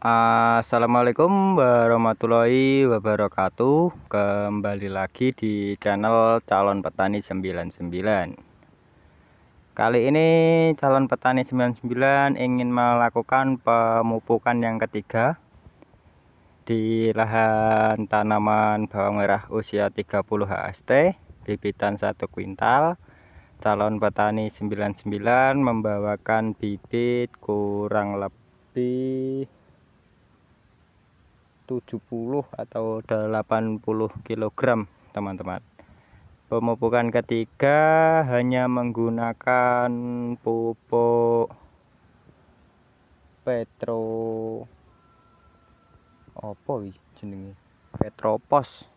Assalamualaikum warahmatullahi wabarakatuh Kembali lagi di channel calon petani 99 Kali ini calon petani 99 ingin melakukan pemupukan yang ketiga Di lahan tanaman bawang merah usia 30 HST Bibitan 1 kuintal Calon petani 99 membawakan bibit kurang lebih 70 atau 80 kg teman-teman pemupukan ketiga hanya menggunakan pupuk petro apa jenenge petropos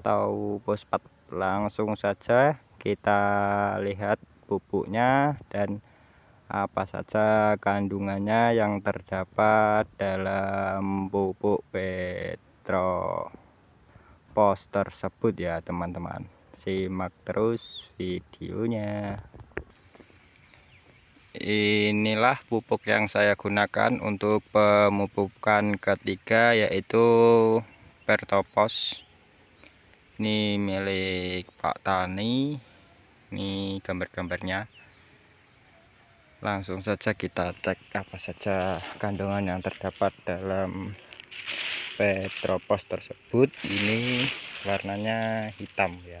atau pospat langsung saja kita lihat pupuknya dan apa saja kandungannya yang terdapat dalam pupuk petro pos tersebut ya teman-teman simak terus videonya inilah pupuk yang saya gunakan untuk pemupukan ketiga yaitu pertopos ini milik Pak Tani ini gambar-gambarnya langsung saja kita cek apa saja kandungan yang terdapat dalam petropos tersebut ini warnanya hitam ya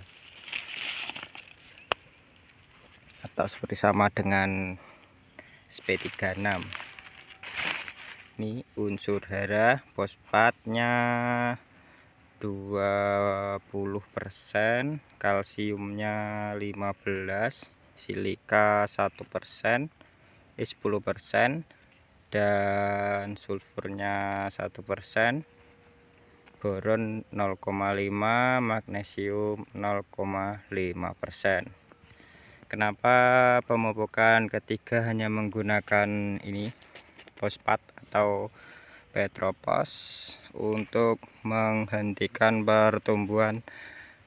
atau seperti sama dengan SP36 ini unsur hara fosfatnya 20% kalsiumnya 15 silika 1% 10% dan sulfurnya 1% boron 0,5 magnesium 0,5% kenapa pemupukan ketiga hanya menggunakan ini fosfat atau petropos untuk menghentikan pertumbuhan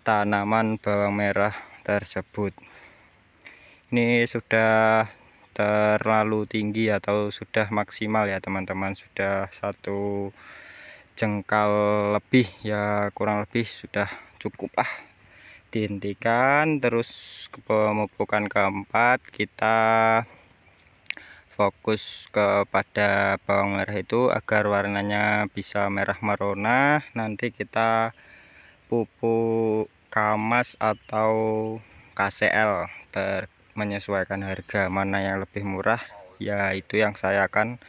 tanaman bawang merah tersebut ini sudah terlalu tinggi atau sudah maksimal ya teman-teman sudah satu jengkal lebih ya kurang lebih sudah cukup ah dihentikan terus ke pemupukan keempat kita fokus kepada bawang merah itu agar warnanya bisa merah merona nanti kita pupuk kamas atau KCL ter menyesuaikan harga mana yang lebih murah ya itu yang saya akan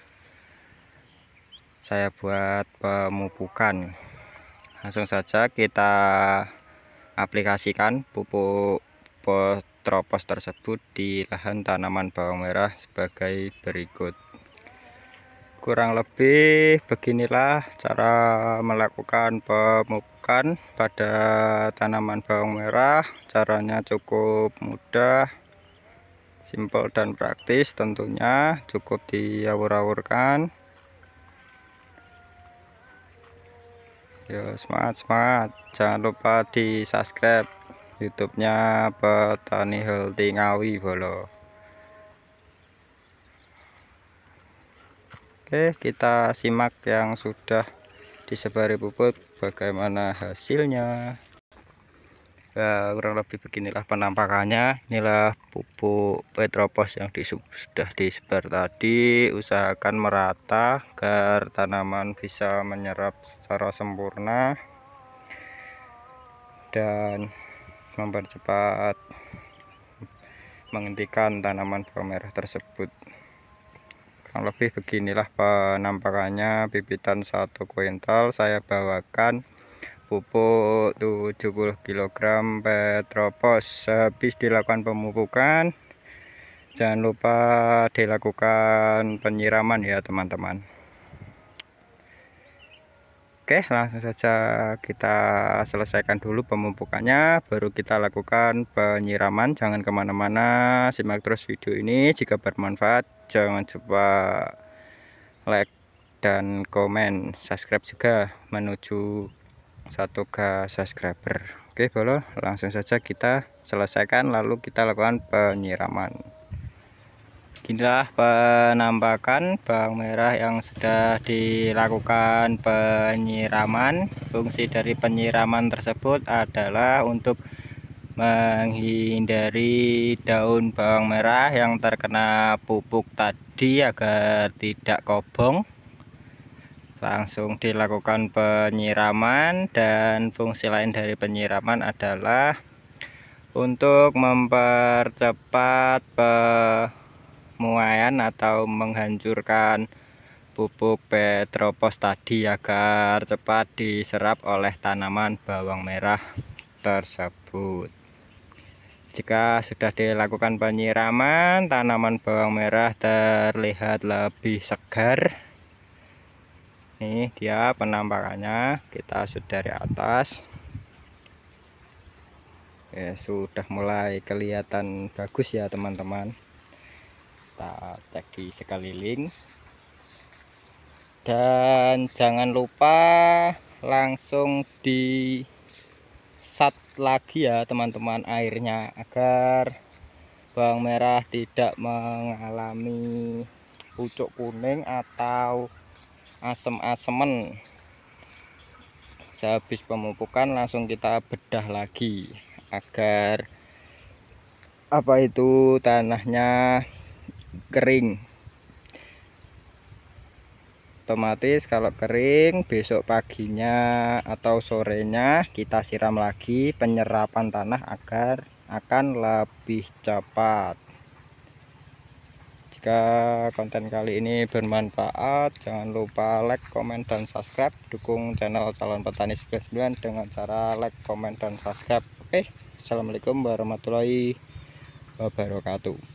saya buat pemupukan langsung saja kita aplikasikan pupuk potropos tersebut di lahan tanaman bawang merah sebagai berikut kurang lebih beginilah cara melakukan pemupukan pada tanaman bawang merah caranya cukup mudah simpel dan praktis tentunya cukup diawur-awurkan yuk semangat semangat jangan lupa di subscribe youtube-nya petani healthy ngawi bolo oke kita simak yang sudah disebari pupuk bagaimana hasilnya ya, kurang lebih beginilah penampakannya inilah pupuk petropos yang disub, sudah disebar tadi usahakan merata agar tanaman bisa menyerap secara sempurna dan mempercepat menghentikan tanaman bawang merah tersebut kurang lebih beginilah penampakannya bibitan satu kuintal saya bawakan pupuk 70 kg petropos habis dilakukan pemupukan jangan lupa dilakukan penyiraman ya teman-teman Oke langsung saja kita selesaikan dulu pemupukannya baru kita lakukan penyiraman jangan kemana-mana simak terus video ini jika bermanfaat jangan lupa like dan komen subscribe juga menuju satu k subscriber oke boleh langsung saja kita selesaikan lalu kita lakukan penyiraman inilah penampakan bawang merah yang sudah dilakukan penyiraman fungsi dari penyiraman tersebut adalah untuk menghindari daun bawang merah yang terkena pupuk tadi agar tidak kobong langsung dilakukan penyiraman dan fungsi lain dari penyiraman adalah untuk mempercepat pemuaian atau menghancurkan pupuk petropos tadi agar cepat diserap oleh tanaman bawang merah tersebut jika sudah dilakukan penyiraman tanaman bawang merah terlihat lebih segar Nih dia penampakannya. Kita sudah dari atas. Ya, sudah mulai kelihatan bagus ya teman-teman. Kita cek di sekeliling. Dan jangan lupa langsung di sat lagi ya teman-teman airnya agar bawang merah tidak mengalami pucuk kuning atau asem-asemen sehabis pemupukan langsung kita bedah lagi agar apa itu tanahnya kering otomatis kalau kering besok paginya atau sorenya kita siram lagi penyerapan tanah agar akan lebih cepat jika konten kali ini bermanfaat jangan lupa like comment, dan subscribe dukung channel calon petani 99 dengan cara like comment, dan subscribe oke assalamualaikum warahmatullahi wabarakatuh